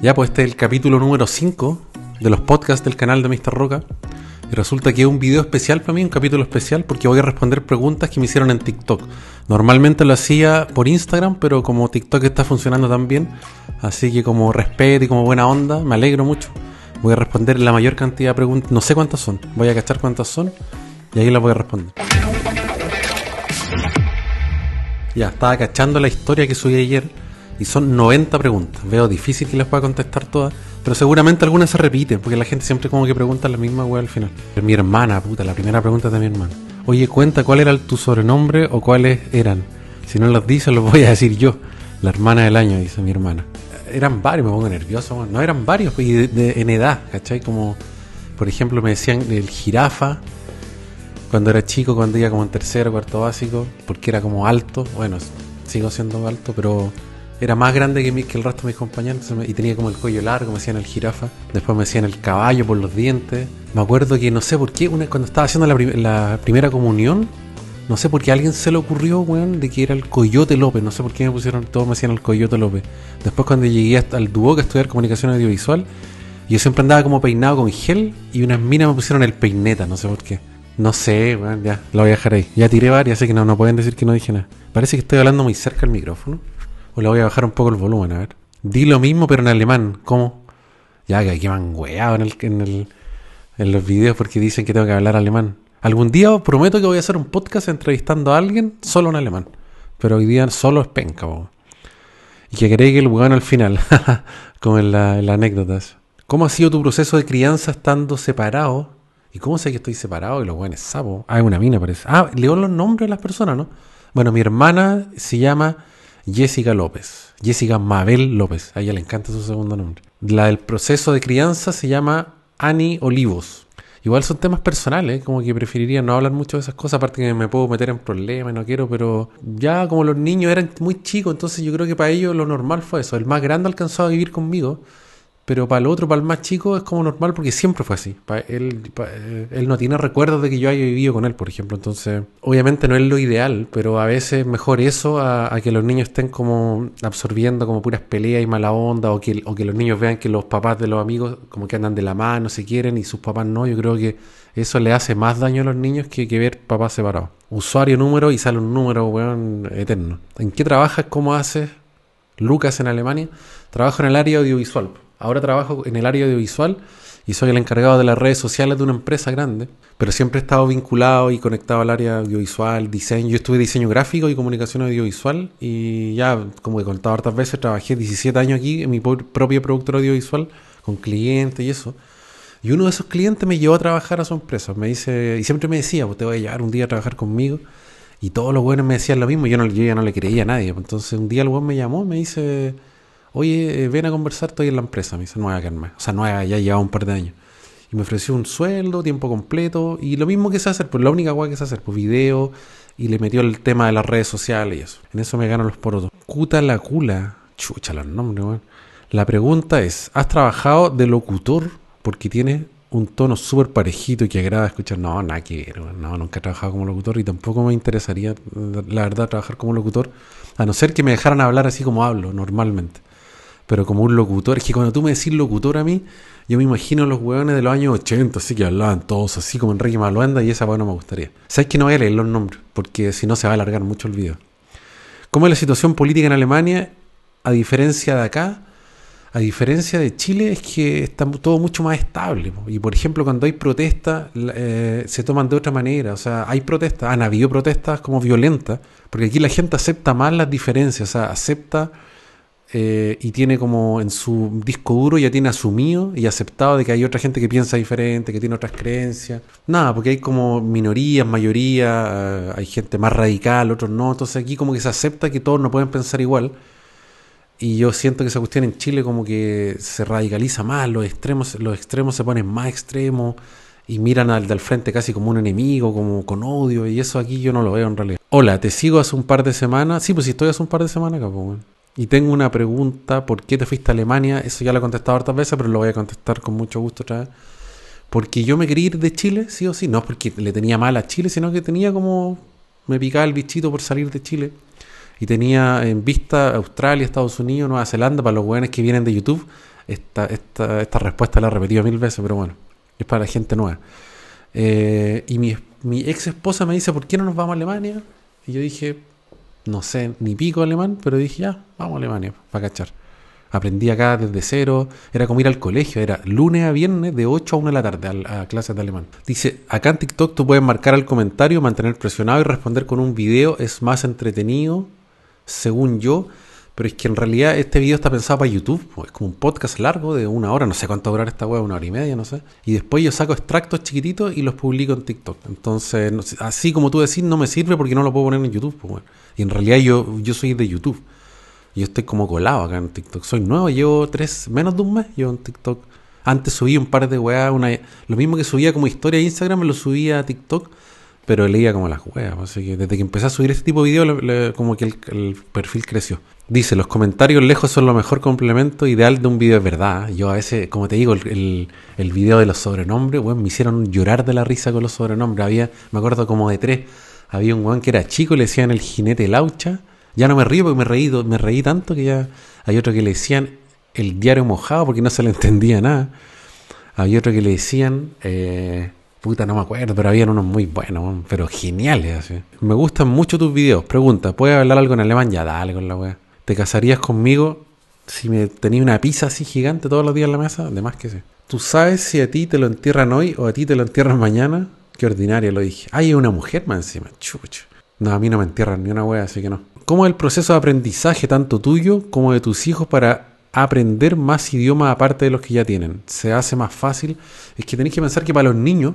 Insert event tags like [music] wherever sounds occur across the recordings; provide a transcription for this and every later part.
Ya, pues este es el capítulo número 5 de los podcasts del canal de Mr. Roca. Y resulta que es un video especial para mí, un capítulo especial, porque voy a responder preguntas que me hicieron en TikTok. Normalmente lo hacía por Instagram, pero como TikTok está funcionando tan bien, así que como respeto y como buena onda, me alegro mucho. Voy a responder la mayor cantidad de preguntas, no sé cuántas son, voy a cachar cuántas son y ahí las voy a responder. Ya, estaba cachando la historia que subí ayer y son 90 preguntas. Veo difícil que las pueda contestar todas, pero seguramente algunas se repiten, porque la gente siempre como que pregunta la misma weá al final. mi hermana, puta, la primera pregunta de mi hermana. Oye, cuenta cuál era tu sobrenombre o cuáles eran. Si no los dices, los voy a decir yo. La hermana del año, dice mi hermana. Eran varios, me pongo nervioso. No, eran varios, pues, y en edad, ¿cachai? Como, por ejemplo, me decían el jirafa, cuando era chico, cuando iba como en tercero, cuarto básico, porque era como alto. Bueno, sigo siendo alto, pero era más grande que, que el resto de mis compañeros y tenía como el cuello largo, me hacían el jirafa, después me hacían el caballo por los dientes. Me acuerdo que no sé por qué, una, cuando estaba haciendo la, primera comunión, no sé por qué alguien se le ocurrió, weón, de que era el Coyote López, no sé por qué me pusieron, todo, me hacían el Coyote López. Después cuando llegué al dúo que estudiar comunicación audiovisual, yo siempre andaba como peinado con gel y unas minas me pusieron el peineta, no sé por qué. No sé, weón, ya, lo voy a dejar ahí. Ya tiré varias, así que no, no pueden decir que no dije nada. Parece que estoy hablando muy cerca del micrófono. O pues le voy a bajar un poco el volumen, a ver. Di lo mismo, pero en alemán. ¿Cómo? Ya que aquí me han en, el, en, el, en los videos porque dicen que tengo que hablar alemán. Algún día os prometo que voy a hacer un podcast entrevistando a alguien solo en alemán. Pero hoy día solo es penca, Y que que el weón al final, [laughs] con en la, anécdotas. ¿Cómo ha sido tu proceso de crianza estando separado? ¿Y cómo sé que estoy separado? Y los weones sapo. Ah, es una mina, parece. Ah, leo los nombres de las personas, ¿no? Bueno, mi hermana se llama Jessica López. Jessica Mabel López. A ella le encanta su segundo nombre. La del proceso de crianza se llama Annie Olivos. Igual son temas personales, ¿eh? como que preferiría no hablar mucho de esas cosas, aparte que me puedo meter en problemas, no quiero, pero ya como los niños eran muy chicos, entonces yo creo que para ellos lo normal fue eso. El más grande alcanzó a vivir conmigo pero para el otro, para el más chico, es como normal porque siempre fue así. él, eh, él no tiene recuerdos de que yo haya vivido con él, por ejemplo. Entonces, obviamente no es lo ideal, pero a veces mejor eso a, que los niños estén como absorbiendo como puras peleas y mala onda, o que, o que los niños vean que los papás de los amigos como que andan de la mano, se quieren y sus papás no. Yo creo que eso le hace más daño a los niños que, que ver papás separados. Usuario número y sale un número, weón, eterno. ¿En qué trabajas? ¿Cómo haces? Lucas en Alemania. Trabajo en el área audiovisual Ahora trabajo en el área audiovisual y soy el encargado de las redes sociales de una empresa grande, pero siempre he estado vinculado y conectado al área audiovisual, diseño. Yo estuve diseño gráfico y comunicación audiovisual y ya, como he contado hartas veces, trabajé 17 años aquí en mi propio productor audiovisual con clientes y eso. Y uno de esos clientes me llevó a trabajar a su empresa. Me dice, y siempre me decía, pues te voy a llevar un día a trabajar conmigo. Y todos los buenos me decían lo mismo. Yo, no, yo ya no le creía a nadie. Entonces un día el buen me llamó, me dice, oye, eh, ven a conversar, estoy en la empresa, me dice nueva Carmen, o sea, nueva, ya llevado un par de años. Y me ofreció un sueldo, tiempo completo, y lo mismo que se hace, pues la única guay que se hacer, pues video, y le metió el tema de las redes sociales y eso. En eso me ganan los porotos. Cuta la cula, chucha los nombres, weón. La pregunta es, ¿has trabajado de locutor? Porque tiene un tono súper parejito y que agrada escuchar. No, nada quiero, no, nunca he trabajado como locutor y tampoco me interesaría, la verdad, trabajar como locutor, a no ser que me dejaran hablar así como hablo normalmente pero como un locutor. Es que cuando tú me decís locutor a mí, yo me imagino los hueones de los años 80, así que hablaban todos así como Enrique Maluanda y esa hueá no me gustaría. Sabes que no voy a leer los nombres, porque si no se va a alargar mucho el video. ¿Cómo es la situación política en Alemania? A diferencia de acá, a diferencia de Chile, es que está todo mucho más estable. Y por ejemplo, cuando hay protestas, eh, se toman de otra manera. O sea, hay protestas, han habido protestas como violentas, porque aquí la gente acepta más las diferencias, o sea, acepta eh, y tiene como en su disco duro ya tiene asumido y aceptado de que hay otra gente que piensa diferente, que tiene otras creencias. Nada, porque hay como minorías, mayoría, eh, hay gente más radical, otros no. Entonces aquí como que se acepta que todos no pueden pensar igual. Y yo siento que esa cuestión en Chile como que se radicaliza más, los extremos, los extremos se ponen más extremos y miran al del frente casi como un enemigo, como con odio, y eso aquí yo no lo veo en realidad. Hola, te sigo hace un par de semanas. Sí, pues si estoy hace un par de semanas acá, bueno. Pues, y tengo una pregunta, ¿por qué te fuiste a Alemania? Eso ya lo he contestado hartas veces, pero lo voy a contestar con mucho gusto otra vez. Porque yo me quería ir de Chile, sí o sí. No es porque le tenía mal a Chile, sino que tenía como... Me picaba el bichito por salir de Chile. Y tenía en vista Australia, Estados Unidos, Nueva Zelanda, para los jóvenes que vienen de YouTube. Esta, esta, esta respuesta la he repetido mil veces, pero bueno, es para la gente nueva. Eh, y mi, mi ex esposa me dice, ¿por qué no nos vamos a Alemania? Y yo dije, no sé ni pico alemán, pero dije, ya, vamos a Alemania, para cachar. Aprendí acá desde cero, era como ir al colegio, era lunes a viernes de 8 a 1 de la tarde a, clases de alemán. Dice, acá en TikTok tú puedes marcar el comentario, mantener presionado y responder con un video, es más entretenido, según yo, pero es que en realidad este video está pensado para YouTube, es como un podcast largo de una hora, no sé cuánto durará esta web, una hora y media, no sé. Y después yo saco extractos chiquititos y los publico en TikTok. Entonces, así como tú decís, no me sirve porque no lo puedo poner en YouTube, pues bueno. Y en realidad yo, yo soy de YouTube. Yo estoy como colado acá en TikTok. Soy nuevo, llevo tres, menos de un mes yo en TikTok. Antes subí un par de weas, una, lo mismo que subía como historia a Instagram, me lo subía a TikTok, pero leía como las weas. Así que desde que empecé a subir este tipo de videos, como que el, perfil creció. Dice, los comentarios lejos son lo mejor complemento ideal de un video, es verdad. Yo a veces, como te digo, el, el, video de los sobrenombres, weón, me hicieron llorar de la risa con los sobrenombres. Había, me acuerdo como de tres había un guan que era chico y le decían el jinete laucha. Ya no me río porque me reí, me reí tanto que ya hay otro que le decían el diario mojado porque no se le [laughs] entendía nada. Había otro que le decían, eh, puta, no me acuerdo, pero habían unos muy buenos, pero geniales. Así. Me gustan mucho tus videos. Pregunta, ¿puedes hablar algo en alemán? Ya dale con la wea. ¿Te casarías conmigo si me tenía una pizza así gigante todos los días en la mesa? además que sí. ¿Tú sabes si a ti te lo entierran hoy o a ti te lo entierran mañana? Qué ordinaria, lo dije. Hay una mujer más encima. Chucho. No, a mí no me entierran ni una wea, así que no. ¿Cómo es el proceso de aprendizaje tanto tuyo como de tus hijos para aprender más idiomas aparte de los que ya tienen? ¿Se hace más fácil? Es que tenéis que pensar que para los niños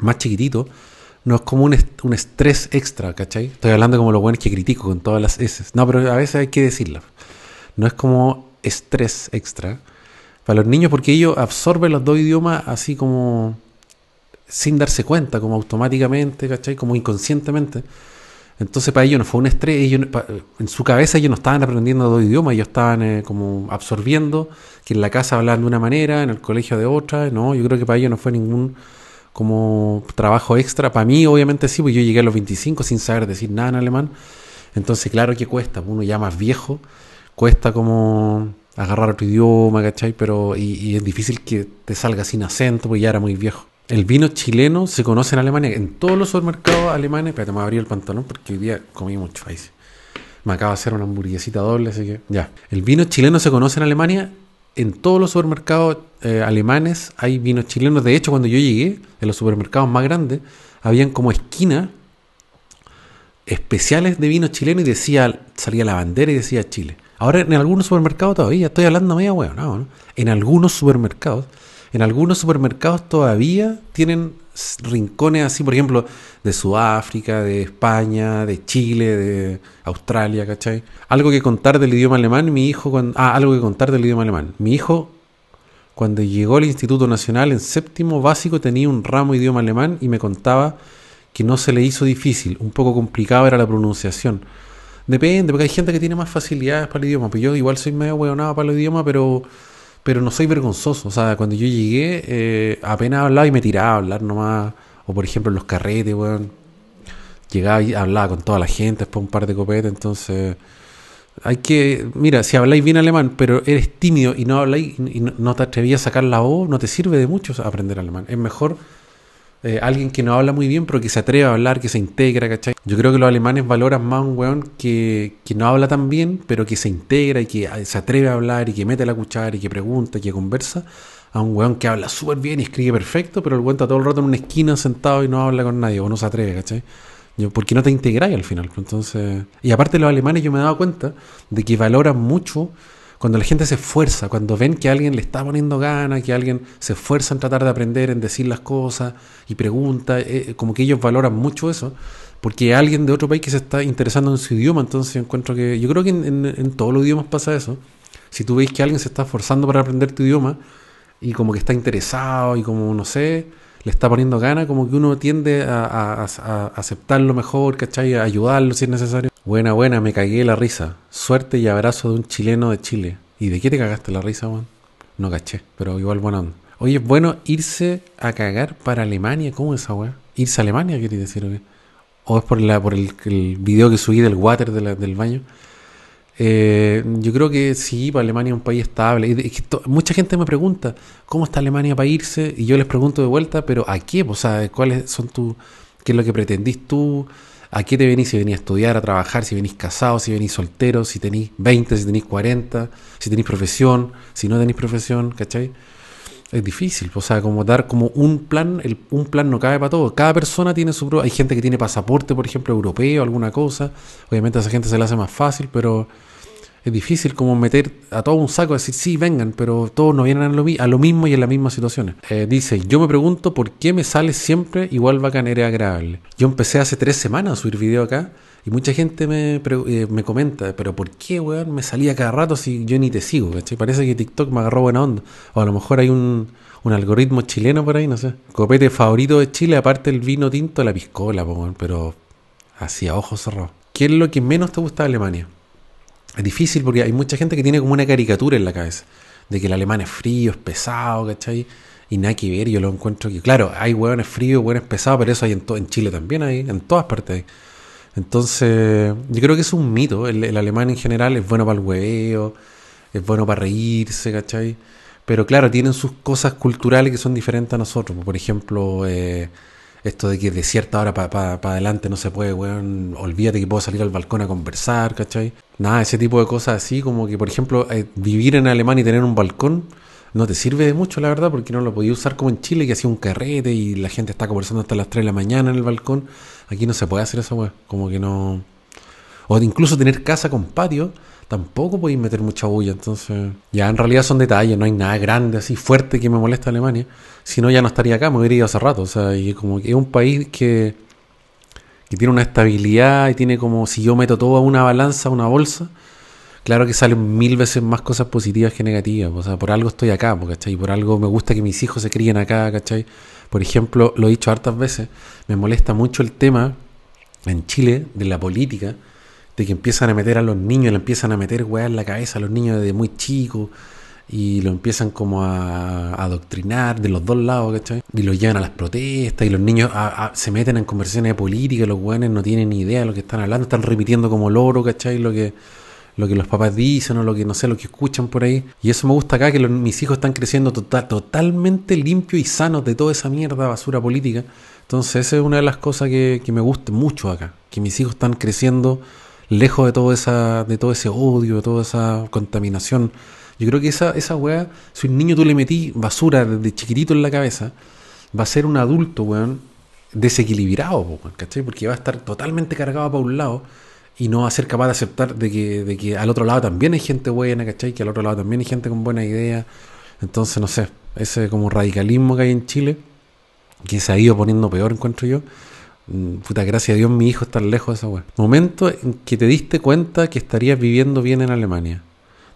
más chiquititos no es como un, estrés extra, ¿cachai? Estoy hablando como los buenos que critico con todas las S. No, pero a veces hay que decirlo. No es como estrés extra para los niños porque ellos absorben los dos idiomas así como sin darse cuenta, como automáticamente, ¿cachai? Como inconscientemente. Entonces para ellos no fue un estrés, en su cabeza ellos no estaban aprendiendo dos idiomas, ellos estaban eh, como absorbiendo, que en la casa hablaban de una manera, en el colegio de otra, no, yo creo que para ellos no fue ningún como trabajo extra, para mí obviamente sí, porque yo llegué a los 25 sin saber decir nada en alemán, entonces claro que cuesta, pues, uno ya más viejo, cuesta como agarrar otro idioma, ¿cachai? Pero, y, es difícil que te salga sin acento, porque ya era muy viejo el vino chileno se conoce en Alemania, en todos los supermercados alemanes. Espérate, me abrir el pantalón porque hoy día comí mucho. Ahí Me acaba de hacer una hamburguesita doble, así que ya. El vino chileno se conoce en Alemania. En todos los supermercados eh, alemanes hay vinos chilenos. De hecho, cuando yo llegué, en los supermercados más grandes, habían como esquinas especiales de vino chileno y decía, salía la bandera y decía Chile. Ahora en algunos supermercados todavía, estoy hablando medio hueón ¿no? En algunos supermercados en algunos supermercados todavía tienen rincones así, por ejemplo, de Sudáfrica, de España, de Chile, de Australia, ¿cachai? Algo que contar del idioma alemán, mi hijo, cuando, ah, algo que contar del idioma alemán. Mi hijo, cuando llegó al Instituto Nacional en séptimo básico, tenía un ramo idioma alemán y me contaba que no se le hizo difícil, un poco complicado era la pronunciación. Depende, porque hay gente que tiene más facilidades para el idioma, pero pues yo igual soy medio hueonado para el idioma, pero pero no soy vergonzoso. O sea, cuando yo llegué, eh, apenas hablaba y me tiraba a hablar nomás. O por ejemplo, en los carretes, weón. Llegaba y hablaba con toda la gente, después un par de copetas. Entonces, hay que. Mira, si habláis bien alemán, pero eres tímido y no habláis y no, te atrevías a sacar la voz, no te sirve de mucho aprender alemán. Es mejor eh, alguien que no habla muy bien, pero que se atreve a hablar, que se integra, ¿cachai? Yo creo que los alemanes valoran más a un weón que, que no habla tan bien, pero que se integra y que ah, se atreve a hablar y que mete la cuchara y que pregunta y que conversa, a un weón que habla súper bien y escribe perfecto, pero el weón está todo el rato en una esquina sentado y no habla con nadie o no se atreve, ¿cachai? porque no te integráis al final. Pues, entonces, y aparte los alemanes yo me he dado cuenta de que valoran mucho cuando la gente se esfuerza, cuando ven que alguien le está poniendo ganas, que alguien se esfuerza en tratar de aprender, en decir las cosas y pregunta, eh, eh, como que ellos valoran mucho eso, porque alguien de otro país que se está interesando en su idioma, entonces yo encuentro que, yo creo que en, todos los idiomas pasa eso, si tú veis que alguien se está esforzando para aprender tu idioma y como que está interesado y como, no sé, le está poniendo gana como que uno tiende a, a, aceptarlo mejor, ¿cachai? A ayudarlo si es necesario. Buena, buena, me cagué la risa. Suerte y abrazo de un chileno de Chile. ¿Y de qué te cagaste la risa, weón? No caché, pero igual bueno onda. Oye, es bueno irse a cagar para Alemania. ¿Cómo es esa weá? ¿Irse a Alemania, quiere decir? ¿O, qué? ¿O es por, la, por el, video que subí del water del baño? Eh, yo creo que sí, para pues, Alemania es un país estable. mucha gente me pregunta, ¿cómo está Alemania para irse? Y yo les pregunto de vuelta, ¿pero a qué? Pues, ¿cuáles son tu, qué es lo que pretendís tú? ¿A qué te venís? Si venís a estudiar, a trabajar, si venís casado, si venís soltero, si tenís 20, si tenís 40, si tenís profesión, si no tenís profesión, ¿cachai? Es difícil, o sea, como dar como un plan, el, un plan no cabe para todo. Cada persona tiene su propio. Hay gente que tiene pasaporte, por ejemplo, europeo, alguna cosa. Obviamente a esa gente se le hace más fácil, pero es difícil como meter a todo un saco, y decir, sí, vengan, pero todos no vienen a lo, mismo y en las mismas situaciones. Eh, dice, yo me pregunto por qué me sale siempre igual bacanera agradable. Yo empecé hace tres semanas a subir video acá y mucha gente me, eh, me comenta, pero ¿por qué, weón? Me salía cada rato si yo ni te sigo, ¿cachai? Parece que TikTok me agarró buena onda. O a lo mejor hay un, un algoritmo chileno por ahí, no sé. Copete favorito de Chile, aparte el vino tinto, la piscola, weón, pero así a ojos cerrados. ¿Qué es lo que menos te gusta de Alemania? Es difícil porque hay mucha gente que tiene como una caricatura en la cabeza. De que el alemán es frío, es pesado, ¿cachai? Y nada que ver, yo lo encuentro que, claro, hay hueones fríos, es pesados, pero eso hay en, en Chile también, hay en todas partes. Hay. Entonces, yo creo que es un mito. El, alemán en general es bueno para el hueveo, es bueno para reírse, ¿cachai? Pero claro, tienen sus cosas culturales que son diferentes a nosotros. Por ejemplo, eh, esto de que de cierta hora para adelante no se puede, weón, olvídate que puedo salir al balcón a conversar, ¿cachai? Nada, ese tipo de cosas así, como que, por ejemplo, eh, vivir en Alemania y tener un balcón no te sirve de mucho, la verdad, porque no lo podía usar como en Chile, que hacía un carrete y la gente está conversando hasta las 3 de la mañana en el balcón. Aquí no se puede hacer eso, Como que no. O incluso tener casa con patio, tampoco podéis meter mucha bulla. Entonces, ya en realidad son detalles, no hay nada grande, así fuerte que me molesta Alemania. Si no, ya no estaría acá, me hubiera ido hace rato. O sea, y como que es un país que, tiene una estabilidad y tiene como, si yo meto todo a una balanza, una bolsa, claro que salen mil veces más cosas positivas que negativas. O sea, por algo estoy acá, ¿cachai? Por algo me gusta que mis hijos se críen acá, ¿cachai? Por ejemplo, lo he dicho hartas veces, me molesta mucho el tema en Chile de la política, de que empiezan a meter a los niños, le empiezan a meter weá en la cabeza a los niños desde muy chicos y lo empiezan como a, adoctrinar de los dos lados, ¿cachai? Y los llevan a las protestas y los niños se meten en conversaciones de política, los weones no tienen ni idea de lo que están hablando, están repitiendo como loro, ¿cachai? Lo que, lo que los papás dicen o lo que no sé, lo que escuchan por ahí. Y eso me gusta acá, que mis hijos están creciendo tota-, totalmente limpios y sanos de toda esa mierda basura política entonces esa es una de las cosas que, me gusta mucho acá, que mis hijos están creciendo lejos de, todo esa, de todo ese odio, de toda esa contaminación. Yo creo que esa, esa weá, si un niño tú le metí basura desde chiquitito en la cabeza, va a ser un adulto, weón, desequilibrado, ¿cachai? Porque va a estar totalmente cargado para un lado y no va a ser capaz de aceptar de que, de que al otro lado también hay gente buena, ¿cachai? Que al otro lado también hay gente con buena idea. Entonces, no sé, ese como radicalismo que hay en Chile que se ha ido poniendo peor, encuentro yo. Mm, puta, gracias a Dios, mi hijo está lejos de esa weá. Momento en que te diste cuenta que estarías viviendo bien en Alemania.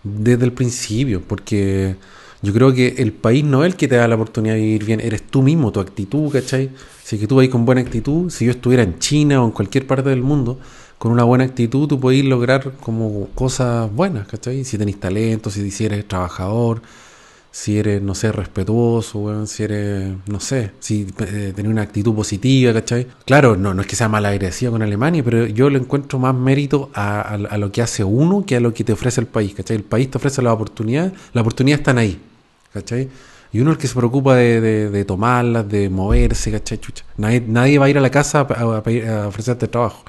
Desde el principio, porque yo creo que el país no es el que te da la oportunidad de vivir bien, eres tú mismo, tu actitud, ¿cachai? Si que tú vas con buena actitud, si yo estuviera en China o en cualquier parte del mundo, con una buena actitud tú podés lograr como cosas buenas, ¿cachai? Si tenés talento, si eres trabajador, si eres, no sé, respetuoso, si eres, no sé, si eh, tener una actitud positiva, ¿cachai? Claro, no, no es que sea mal agresiva con Alemania, pero yo le encuentro más mérito a, lo que hace uno que a lo que te ofrece el país, ¿cachai? El país te ofrece las oportunidades las oportunidades están ahí, ¿cachai? Y uno es el que se preocupa de, de, tomarlas, de moverse, ¿cachai? Chucha. Nadie, nadie va a ir a la casa a, ofrecerte trabajo.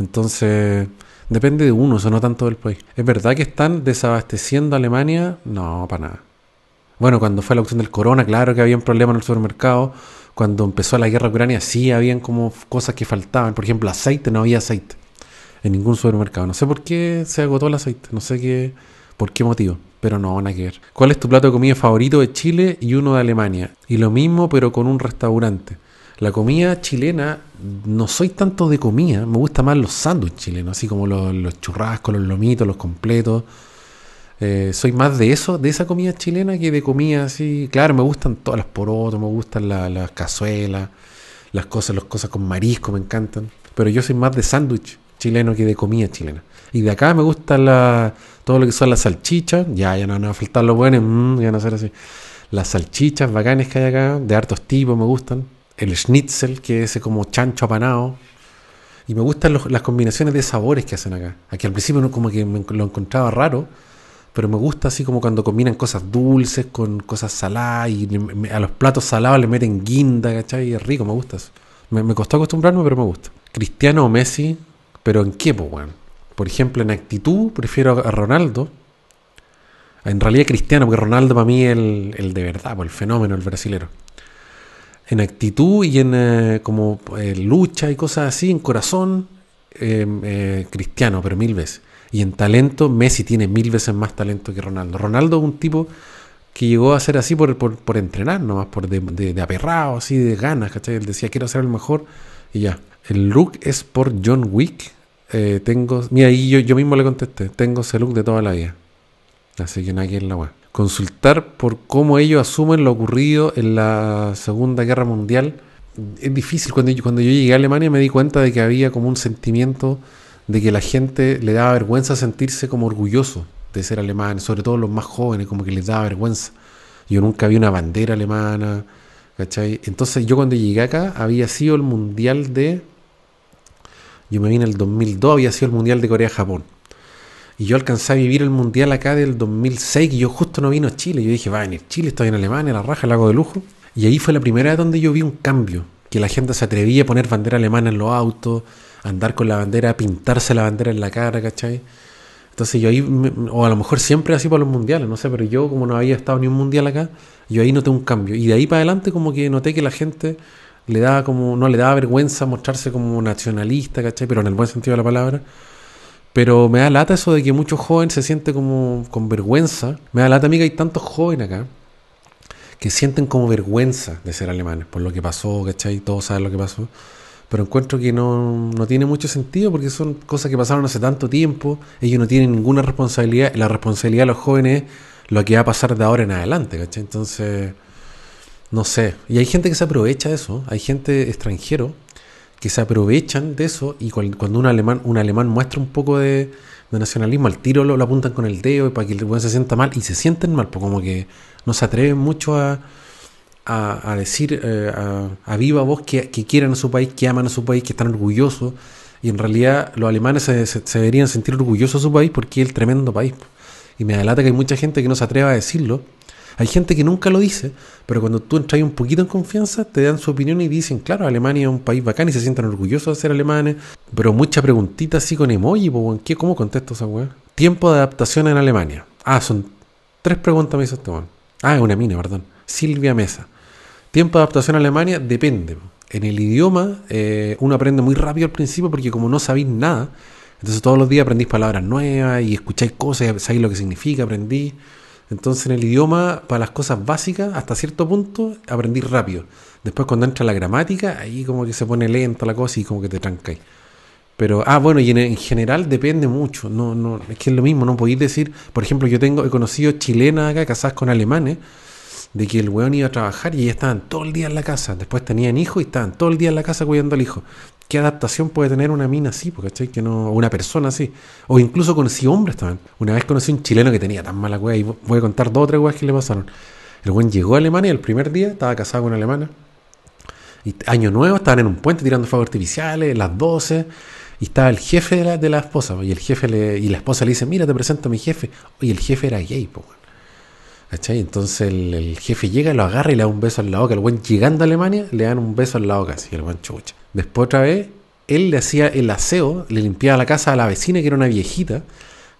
Entonces, depende de uno, eso no tanto del país. ¿Es verdad que están desabasteciendo Alemania? No, para nada. Bueno, cuando fue la opción del corona, claro que había un problema en el supermercado. Cuando empezó la guerra ucrania, sí habían como cosas que faltaban. Por ejemplo, aceite, no había aceite en ningún supermercado. No sé por qué se agotó el aceite, no sé qué, por qué motivo, pero no, van a querer. ¿Cuál es tu plato de comida favorito de Chile y uno de Alemania? Y lo mismo, pero con un restaurante. La comida chilena, no soy tanto de comida, me gusta más los sándwiches chilenos, así como los churrascos, los lomitos, los completos eh, soy más de eso, de esa comida chilena que de comida así. Claro, me gustan todas las porotas, me gustan las cazuelas, las cosas, las cosas con marisco, me encantan. Pero yo soy más de sándwich chileno que de comida chilena. Y de acá me gusta la, todo lo que son las salchichas. Ya, ya no van a faltar los buenos, mm, ya van a ser así. Las salchichas bacanes que hay acá, de hartos tipos me gustan. El schnitzel, que es como chancho apanado. Y me gustan las combinaciones de sabores que hacen acá. Aquí al principio no, como que me, lo encontraba raro pero me gusta así como cuando combinan cosas dulces con cosas saladas y a los platos salados le meten guinda, ¿cachai? Y es rico, me gusta eso. Me, costó acostumbrarme, pero me gusta. Cristiano o Messi, pero ¿en qué, pues, Por ejemplo, en actitud prefiero a Ronaldo. En realidad Cristiano, porque Ronaldo para mí es el, de verdad, el fenómeno, el brasilero. En actitud y en eh, como eh, lucha y cosas así, en corazón, eh, Cristiano, pero mil veces. Y en talento, Messi tiene mil veces más talento que Ronaldo. Ronaldo es un tipo que llegó a ser así por, por, por entrenar nomás, por de, de, aperrado, así de ganas, ¿cachai? Él decía, quiero ser el mejor y ya. El look es por John Wick. Eh, tengo, mira, ahí yo, yo mismo le contesté, tengo ese look de toda la vida. Así que nadie en la web. Consultar por cómo ellos asumen lo ocurrido en la Segunda Guerra Mundial es difícil. Cuando yo, cuando yo llegué a Alemania me di cuenta de que había como un sentimiento de que la gente le daba vergüenza sentirse como orgulloso de ser alemán, sobre todo los más jóvenes, como que les daba vergüenza. Yo nunca vi una bandera alemana, ¿cachai? Entonces yo cuando llegué acá había sido el mundial de... Yo me vine en el 2002, había sido el mundial de Corea-Japón. Y yo alcancé a vivir el mundial acá del 2006, y yo justo no vino a Chile. Yo dije, va a venir Chile, estoy en Alemania, la raja, el lago de lujo. Y ahí fue la primera vez donde yo vi un cambio, que la gente se atrevía a poner bandera alemana en los autos, andar con la bandera, pintarse la bandera en la cara, ¿cachai? Entonces yo ahí, o a lo mejor siempre así para los mundiales, no sé, pero yo como no había estado ni un mundial acá, yo ahí noté un cambio. Y de ahí para adelante como que noté que la gente le daba como, no le daba vergüenza mostrarse como nacionalista, ¿cachai? Pero en el buen sentido de la palabra. Pero me da lata eso de que muchos jóvenes se sienten como con vergüenza. Me da lata a mí que hay tantos jóvenes acá que sienten como vergüenza de ser alemanes por lo que pasó, ¿cachai? Todos saben lo que pasó pero encuentro que no, tiene mucho sentido porque son cosas que pasaron hace tanto tiempo, ellos no tienen ninguna responsabilidad, la responsabilidad de los jóvenes es lo que va a pasar de ahora en adelante, ¿cachai? Entonces, no sé, y hay gente que se aprovecha de eso, hay gente extranjero que se aprovechan de eso y cuando un alemán, un alemán muestra un poco de, nacionalismo, al tiro lo, apuntan con el dedo para que el buen se sienta mal y se sienten mal, pues como que no se atreven mucho a a, decir eh, a, viva voz que, quieran quieren a su país, que aman a su país, que están orgullosos. Y en realidad los alemanes se, deberían sentir orgullosos de su país porque es el tremendo país. Y me adelanta que hay mucha gente que no se atreva a decirlo. Hay gente que nunca lo dice, pero cuando tú entras un poquito en confianza, te dan su opinión y dicen, claro, Alemania es un país bacán y se sienten orgullosos de ser alemanes. Pero mucha preguntitas así con emoji, ¿qué? ¿cómo contesto esa weá? Tiempo de adaptación en Alemania. Ah, son tres preguntas me hizo este weón. Ah, una mina, perdón. Silvia Mesa. Tiempo de adaptación a Alemania depende. En el idioma eh, uno aprende muy rápido al principio porque como no sabéis nada, entonces todos los días aprendís palabras nuevas y escucháis cosas, y sabéis lo que significa, aprendí. Entonces en el idioma, para las cosas básicas, hasta cierto punto aprendís rápido. Después cuando entra la gramática, ahí como que se pone lenta la cosa y como que te trancáis. Pero, ah, bueno, y en, general depende mucho. No, no, es que es lo mismo, no podéis decir, por ejemplo, yo tengo, he conocido chilenas acá casadas con alemanes de que el weón iba a trabajar y estaban todo el día en la casa. Después tenían hijos y estaban todo el día en la casa cuidando al hijo. ¿Qué adaptación puede tener una mina así? O Que no, una persona así. O incluso conocí hombres también. Una vez conocí un chileno que tenía tan mala wea y voy a contar dos o tres weas que le pasaron. El weón llegó a Alemania el primer día, estaba casado con una alemana. Y año nuevo, estaban en un puente tirando fuegos artificiales, las 12. Y estaba el jefe de la, esposa. Y el jefe y la esposa le dice, mira, te presento a mi jefe. Y el jefe era gay, po, ¿Cachai? Entonces el, jefe llega, lo agarra y le da un beso en la boca. El buen llegando a Alemania le dan un beso en la boca, así el buen chucha. Después otra vez, él le hacía el aseo, le limpiaba la casa a la vecina que era una viejita,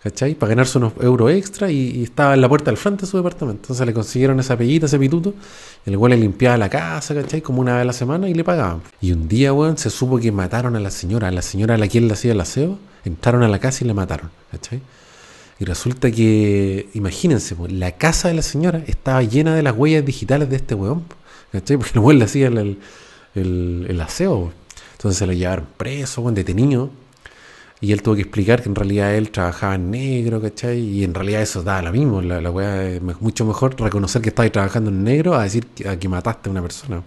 ¿cachai? Para ganarse unos euros extra y, estaba en la puerta del frente de su departamento. Entonces le consiguieron esa pellita, ese pituto, el cual le limpiaba la casa, ¿cachai? Como una vez a la semana y le pagaban. Y un día, weón, se supo que mataron a la señora, a la señora a la quien le hacía el aseo, entraron a la casa y le mataron, ¿cachai? Y resulta que, imagínense, pues, la casa de la señora estaba llena de las huellas digitales de este weón. ¿Cachai? Porque el weón le hacía el, aseo. Pues. Entonces se lo llevaron preso, detenido. Y él tuvo que explicar que en realidad él trabajaba en negro, ¿cachai? Y en realidad eso da lo mismo. La, weá es mucho mejor reconocer que estabas trabajando en negro a decir que, a que mataste a una persona.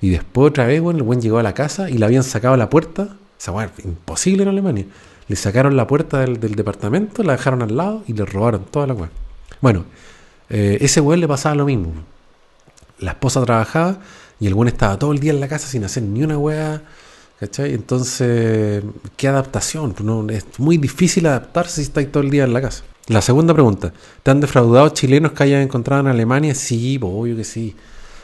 Y después otra vez, bueno, el buen llegó a la casa y le habían sacado a la puerta. O sea, imposible en Alemania. Le sacaron la puerta del, departamento, la dejaron al lado y le robaron toda la weá. Bueno, eh, ese weón le pasaba lo mismo. La esposa trabajaba y el weón estaba todo el día en la casa sin hacer ni una weá. ¿Cachai? Entonces, ¿qué adaptación? Pues no, es muy difícil adaptarse si estáis todo el día en la casa. La segunda pregunta, ¿te han defraudado chilenos que hayas encontrado en Alemania? Sí, pues, obvio que sí.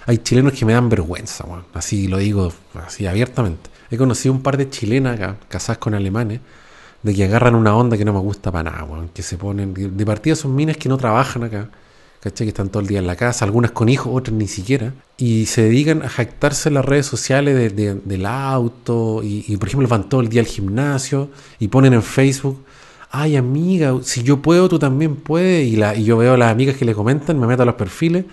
Hay chilenos que me dan vergüenza, así lo digo así abiertamente. He conocido un par de chilenas casadas con alemanes de que agarran una onda que no me gusta para nada, que se ponen, de partida son minas que no trabajan acá, ¿cachai? Que están todo el día en la casa, algunas con hijos, otras ni siquiera, y se dedican a jactarse en las redes sociales del auto, y, por ejemplo van todo el día al gimnasio, y ponen en Facebook, ay amiga, si yo puedo, tú también puedes, y, la, y yo veo a las amigas que le comentan, me meto a los perfiles,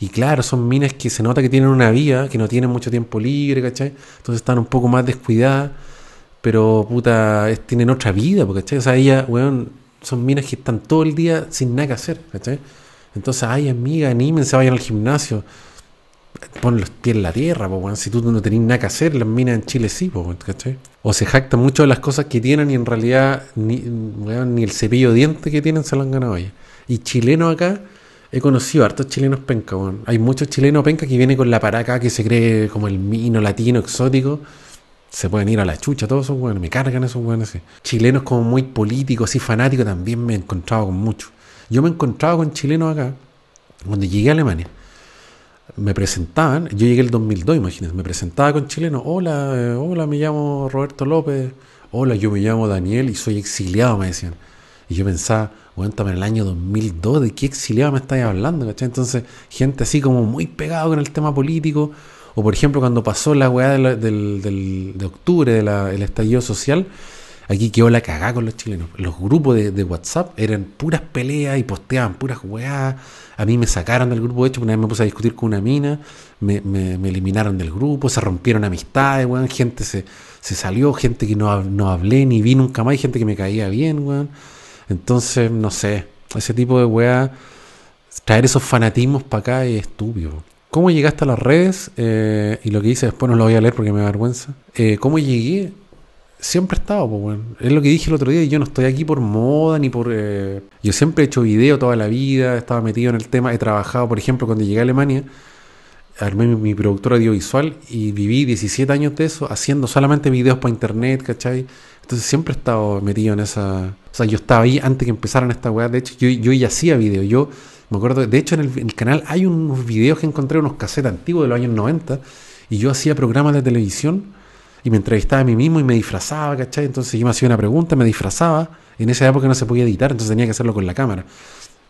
y claro, son minas que se nota que tienen una vida, que no tienen mucho tiempo libre, ¿cachai? Entonces están un poco más descuidadas pero puta, tienen otra vida, porque, O sea, ella, weón, son minas que están todo el día sin nada que hacer, ¿cachai? Entonces, ay, amiga, anímense, vayan al gimnasio. Pon los pies en la tierra, po, weón. Si tú no tenés nada que hacer, las minas en Chile sí, po, ¿cachai? O se jactan mucho de las cosas que tienen y en realidad ni, weón, ni el cepillo de dientes que tienen se lo han ganado ellas. Y chileno acá, he conocido a hartos chilenos penca, weón. Hay muchos chilenos penca que vienen con la paraca que se cree como el mino latino exótico se pueden ir a la chucha, todos son buenos me cargan esos buenos Chilenos como muy políticos, y fanáticos, también me he encontrado con muchos. Yo me he encontrado con chilenos acá, cuando llegué a Alemania. Me presentaban, yo llegué el 2002, imagínense, me presentaba con chilenos, hola, eh, hola, me llamo Roberto López, hola, yo me llamo Daniel y soy exiliado, me decían. Y yo pensaba, cuéntame en el año 2002, ¿de qué exiliado me estáis hablando? Entonces, gente así como muy pegado con el tema político, o por ejemplo, cuando pasó la weá de, del, octubre, del estallido social, aquí quedó la cagá con los chilenos. Los grupos de, WhatsApp eran puras peleas y posteaban puras weá. A mí me sacaron del grupo, de hecho, una vez me puse a discutir con una mina, me, eliminaron del grupo, se rompieron amistades, weón. Gente se, salió, gente que no, no hablé ni vi nunca más, y gente que me caía bien, weón. Entonces, no sé, ese tipo de weá, traer esos fanatismos para acá es estúpido. ¿Cómo llegaste a las redes? Eh, y lo que hice después no lo voy a leer porque me da vergüenza. Eh, ¿Cómo llegué? Siempre he estado, pues, bueno. Es lo que dije el otro día yo no estoy aquí por moda ni por... Eh, yo siempre he hecho video toda la vida, estaba metido en el tema, he trabajado, por ejemplo, cuando llegué a Alemania, armé mi, mi productora audiovisual y viví 17 años de eso haciendo solamente videos para internet, ¿cachai? Entonces siempre he estado metido en esa... O sea, yo estaba ahí antes que empezaran esta weá. De hecho, yo, yo ya hacía video. Yo me acuerdo, de hecho, en el, canal hay unos videos que encontré, unos cassettes antiguos de los años 90, y yo hacía programas de televisión y me entrevistaba a mí mismo y me disfrazaba, ¿cachai? Entonces yo me hacía una pregunta, me disfrazaba. En esa época no se podía editar, entonces tenía que hacerlo con la cámara.